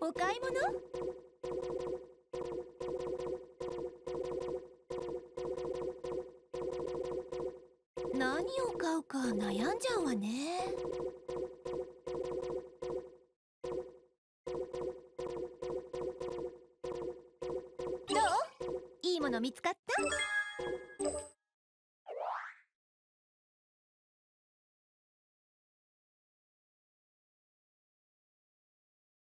お買い物何を買うか悩んじゃうわね。どういいもの見つかった